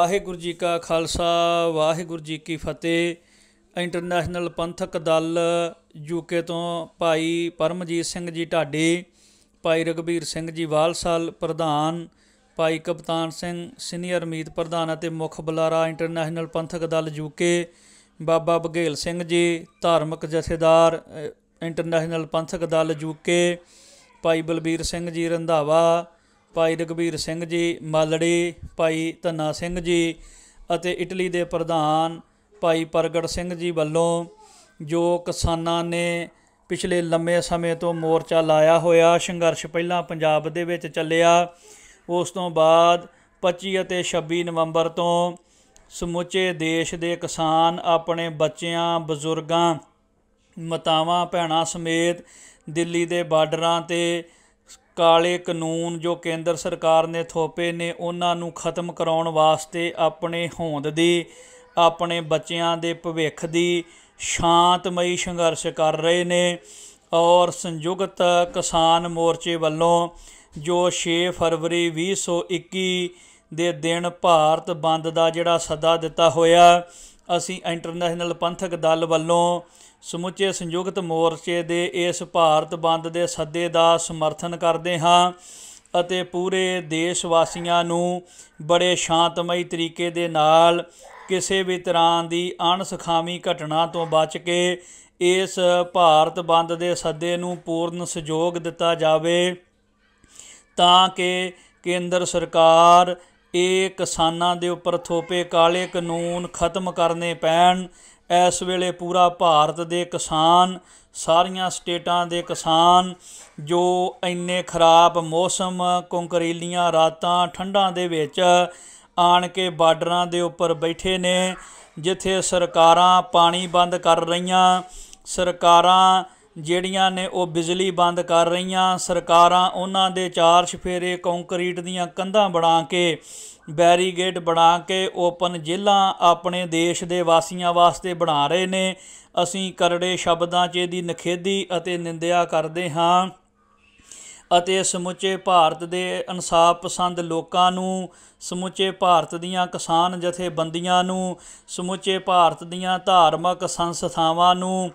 ਵਾਹਿਗੁਰੂ ਜੀ ਕਾ ਖਾਲਸਾ ਵਾਹਿਗੁਰੂ ਜੀ ਕੀ ਫਤਿਹ ਇੰਟਰਨੈਸ਼ਨਲ ਪੰਥਕ ਦਲ ਯੂਕੇ ਤੋਂ ਭਾਈ ਪਰਮਜੀਤ ਸਿੰਘ ਜੀ ਢਾਡੇ ਭਾਈ ਰਗਵੀਰ ਸਿੰਘ ਜੀ ਵਾਲਸਾਲ ਪ੍ਰਧਾਨ ਭਾਈ ਕਪਤਾਨ ਸਿੰਘ ਸੀਨੀਅਰ ਮੀਤ ਪ੍ਰਧਾਨ ਅਤੇ ਮੁਖ ਬੁਲਾਰਾ ਇੰਟਰਨੈਸ਼ਨਲ ਪੰਥਕ ਦਲ ਯੂਕੇ ਬਾਬਾ ਬਗੇਲ ਸਿੰਘ ਜੀ ਧਾਰਮਿਕ ਜਥੇਦਾਰ ਇੰਟਰਨੈਸ਼ਨਲ ਪੰਥਕ ਦਲ ਯੂਕੇ ਭਾਈ ਬਲਬੀਰ ਸਿੰਘ ਜੀ ਰੰਧਾਵਾ ਭਾਈ ਰਗਵੀਰ ਸਿੰਘ ਜੀ ਮਾਲੜੀ ਭਾਈ ਧੰਨਾ ਸਿੰਘ ਜੀ ਅਤੇ ਇਟਲੀ ਦੇ ਪ੍ਰਧਾਨ ਭਾਈ ਪ੍ਰਗਟ ਸਿੰਘ ਜੀ ਵੱਲੋਂ ਜੋ ਕਿਸਾਨਾਂ ਨੇ ਪਿਛਲੇ ਲੰਮੇ ਸਮੇਂ ਤੋਂ ਮੋਰਚਾ ਲਾਇਆ ਹੋਇਆ ਸੰਘਰਸ਼ ਪਹਿਲਾਂ ਪੰਜਾਬ ਦੇ ਵਿੱਚ ਚੱਲਿਆ ਉਸ ਤੋਂ ਬਾਅਦ 25 ਅਤੇ 26 ਨਵੰਬਰ ਤੋਂ ਸਮੁੱਚੇ ਦੇਸ਼ ਦੇ ਕਿਸਾਨ ਆਪਣੇ ਬੱਚਿਆਂ ਬਜ਼ੁਰਗਾਂ ਮਤਾਵਾਂ ਭੈਣਾਂ ਸਮੇਤ ਦਿੱਲੀ ਦੇ ਬਾਰਡਰਾਂ ਤੇ ਕਾਲੇ ਕਾਨੂੰਨ ਜੋ ਕੇਂਦਰ ਸਰਕਾਰ ਨੇ ਥੋਪੇ ਨੇ ਉਹਨਾਂ ਨੂੰ ਖਤਮ ਕਰਾਉਣ ਵਾਸਤੇ ਆਪਣੇ ਹੋਂਦ ਦੀ ਆਪਣੇ ਬੱਚਿਆਂ ਦੇ ਭਵਿੱਖ ਦੀ ਸ਼ਾਂਤਮਈ ਸੰਘਰਸ਼ ਕਰ ਰਹੇ ਨੇ ਔਰ ਸੰਯੁਕਤ ਕਿਸਾਨ ਮੋਰਚੇ ਵੱਲੋਂ ਜੋ 6 ਫਰਵਰੀ 2021 ਦੇ ਦਿਨ ਭਾਰਤ ਬੰਦ ਦਾ ਜਿਹੜਾ ਸੱਦਾ ਦਿੱਤਾ ਹੋਇਆ ਅਸੀਂ ਇੰਟਰਨੈਸ਼ਨਲ ਪੰਥਕ ਦਲ ਵੱਲੋਂ ਸਮੁੱਚੇ ਸੰਯੁਕਤ ਮੋਰਚੇ ਦੇ ਇਸ ਭਾਰਤ ਬੰਦ ਦੇ ਸੱਦੇ ਦਾ ਸਮਰਥਨ ਕਰਦੇ ਹਾਂ ਅਤੇ ਪੂਰੇ ਦੇਸ਼ ਵਾਸੀਆਂ ਨੂੰ ਬੜੇ ਸ਼ਾਂਤਮਈ ਤਰੀਕੇ ਦੇ ਨਾਲ ਕਿਸੇ ਵੀ ਤਰ੍ਹਾਂ ਦੀ ਅਣਸਖਾਮੀ ਘਟਨਾ ਤੋਂ ਬਚ ਕੇ ਇਸ ਭਾਰਤ ਬੰਦ ਦੇ ਸੱਦੇ ਨੂੰ ਪੂਰਨ ਸਹਿਯੋਗ ਦਿੱਤਾ ਜਾਵੇ ਤਾਂ ਕਿ ਕੇਂਦਰ ਸਰਕਾਰ ਇਹ ਕਿਸਾਨਾਂ ਦੇ ਉੱਪਰ ਥੋਪੇ ਕਾਲੇ ਕਾਨੂੰਨ ਖਤਮ ਕਰਨੇ ਪੈਣ ਇਸ ਵੇਲੇ ਪੂਰਾ ਭਾਰਤ ਦੇ ਕਿਸਾਨ ਸਾਰੀਆਂ ਸਟੇਟਾਂ ਦੇ ਕਿਸਾਨ ਜੋ ਇੰਨੇ ਖਰਾਬ ਮੌਸਮ ਕੰਕਰੀਲੀਆਂ ਰਾਤਾਂ ਠੰਡਾਂ ਦੇ ਵਿੱਚ ਆਣ ਕੇ ਬਾਰਡਰਾਂ ਦੇ ਉੱਪਰ ਬੈਠੇ ਨੇ ਜਿੱਥੇ ਸਰਕਾਰਾਂ ਪਾਣੀ ਬੰਦ ਕਰ ਰਹੀਆਂ ਸਰਕਾਰਾਂ ਜਿਹੜੀਆਂ ਨੇ ਉਹ ਬਿਜਲੀ ਬੰਦ ਕਰ ਰਹੀਆਂ ਸਰਕਾਰਾਂ ਉਹਨਾਂ ਦੇ ਚਾਰ ਛਫੇਰੇ ਕੰਕਰੀਟ ਦੀਆਂ ਕੰਧਾਂ ਬਣਾ ਕੇ ਬੈਰੀਗੇਟ ਬਣਾ ਕੇ ਓਪਨ ਜੇਲਾਂ ਆਪਣੇ ਦੇਸ਼ ਦੇ ਵਾਸੀਆਂ ਵਾਸਤੇ ਬਣਾ ਰਹੇ ਨੇ ਅਸੀਂ ਕਰੜੇ ਸ਼ਬਦਾਂ 'ਚ ਇਹਦੀ ਨਖੇਦੀ ਅਤੇ ਨਿੰਦਿਆ ਕਰਦੇ ਹਾਂ ਅਤੇ ਸਮੁੱਚੇ ਭਾਰਤ ਦੇ ਇਨਸਾਫ ਪਸੰਦ ਲੋਕਾਂ ਨੂੰ ਸਮੁੱਚੇ ਭਾਰਤ ਦੀਆਂ ਕਿਸਾਨ ਜਥੇਬੰਦੀਆਂ ਨੂੰ ਸਮੁੱਚੇ ਭਾਰਤ ਦੀਆਂ ਧਾਰਮਿਕ ਸੰਸਥਾਵਾਂ ਨੂੰ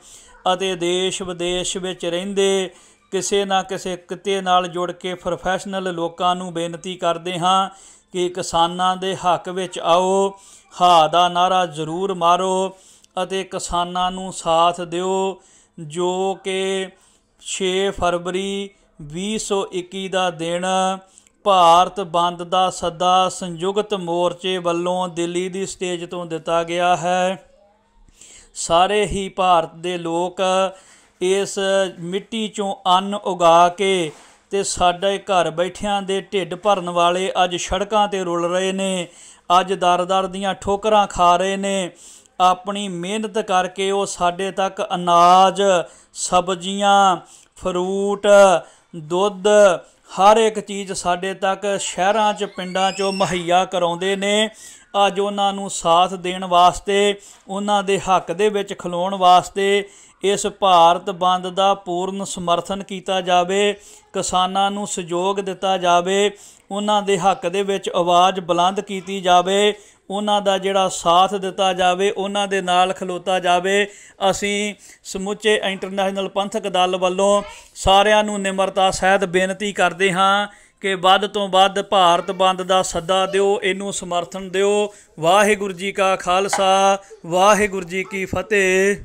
ਅਤੇ ਦੇਸ਼ ਵਿਦੇਸ਼ ਵਿੱਚ ਰਹਿੰਦੇ ਕਿਸੇ ਨਾ ਕਿਸੇ ਕਿਤੇ ਨਾਲ ਜੁੜ ਕੇ ਪ੍ਰੋਫੈਸ਼ਨਲ ਲੋਕਾਂ ਨੂੰ ਬੇਨਤੀ ਕਰਦੇ ਹਾਂ ਕਿ ਕਿਸਾਨਾਂ ਦੇ ਹੱਕ ਵਿੱਚ ਆਓ ਹਾ ਦਾ ਨਾਰਾ ਜ਼ਰੂਰ ਮਾਰੋ ਅਤੇ ਕਿਸਾਨਾਂ ਨੂੰ ਸਾਥ ਦਿਓ ਜੋ ਕਿ 6 ਫਰਵਰੀ 2021 ਦਾ ਦਿਨ ਭਾਰਤ ਬੰਦ ਦਾ ਸੱਦਾ ਸੰਯੁਕਤ ਮੋਰਚੇ ਵੱਲੋਂ ਦਿੱਲੀ ਦੀ ਸਟੇਜ ਤੋਂ ਦਿੱਤਾ ਗਿਆ ਹੈ ਸਾਰੇ ਹੀ ਭਾਰਤ ਦੇ ਲੋਕ ਇਸ ਮਿੱਟੀ ਚੋਂ ਅੰਨ ਉਗਾ ਕੇ ਤੇ ਸਾਡੇ ਘਰ ਬੈਠਿਆਂ ਦੇ ਢਿੱਡ ਭਰਨ ਵਾਲੇ ਅੱਜ ਸੜਕਾਂ ਤੇ ਰੁਲ ਰਹੇ ਨੇ ਅੱਜ ਦਰਦਰ ਦੀਆਂ ਠੋਕਰਾਂ ਖਾ ਰਹੇ ਨੇ ਆਪਣੀ ਮਿਹਨਤ ਕਰਕੇ ਉਹ ਸਾਡੇ ਤੱਕ ਅਨਾਜ ਸਬਜ਼ੀਆਂ ਫਰੂਟ ਦੁੱਧ ਹਰ ਇੱਕ ਚੀਜ਼ ਸਾਡੇ ਤੱਕ ਸ਼ਹਿਰਾਂ 'ਚ ਪਿੰਡਾਂ 'ਚੋਂ ਮਹੱਈਆ ਕਰਾਉਂਦੇ ਨੇ ਅੱਜ ਉਹਨਾਂ ਨੂੰ ਸਾਥ ਦੇਣ ਵਾਸਤੇ ਉਹਨਾਂ ਦੇ ਹੱਕ ਦੇ ਵਿੱਚ ਖਲੋਣ ਵਾਸਤੇ ਇਸ ਭਾਰਤ ਬੰਦ ਦਾ ਪੂਰਨ ਸਮਰਥਨ ਕੀਤਾ ਜਾਵੇ ਕਿਸਾਨਾਂ ਨੂੰ ਸਹਿਯੋਗ ਦਿੱਤਾ ਜਾਵੇ ਉਹਨਾਂ ਦੇ ਹੱਕ ਦੇ ਵਿੱਚ ਆਵਾਜ਼ ਬੁਲੰਦ ਕੀਤੀ ਜਾਵੇ ਉਹਨਾਂ ਦਾ ਜਿਹੜਾ ਸਾਥ ਦਿੱਤਾ ਜਾਵੇ ਉਹਨਾਂ ਦੇ ਨਾਲ ਖਲੋਤਾ ਜਾਵੇ ਅਸੀਂ ਸਮੁੱਚੇ ਇੰਟਰਨੈਸ਼ਨਲ ਪੰਥਕ ਦਲ ਵੱਲੋਂ ਸਾਰਿਆਂ ਨੂੰ ਨਿਮਰਤਾ ਸਹਿਤ ਬੇਨਤੀ ਕਰਦੇ ਹਾਂ ਕਿ ਵੱਧ ਤੋਂ ਵੱਧ ਭਾਰਤ ਬੰਦ ਦਾ ਸੱਦਾ ਦਿਓ ਇਹਨੂੰ ਸਮਰਥਨ ਦਿਓ ਵਾਹਿਗੁਰੂ ਜੀ ਕਾ ਖਾਲਸਾ ਵਾਹਿਗੁਰੂ ਜੀ ਕੀ ਫਤਿਹ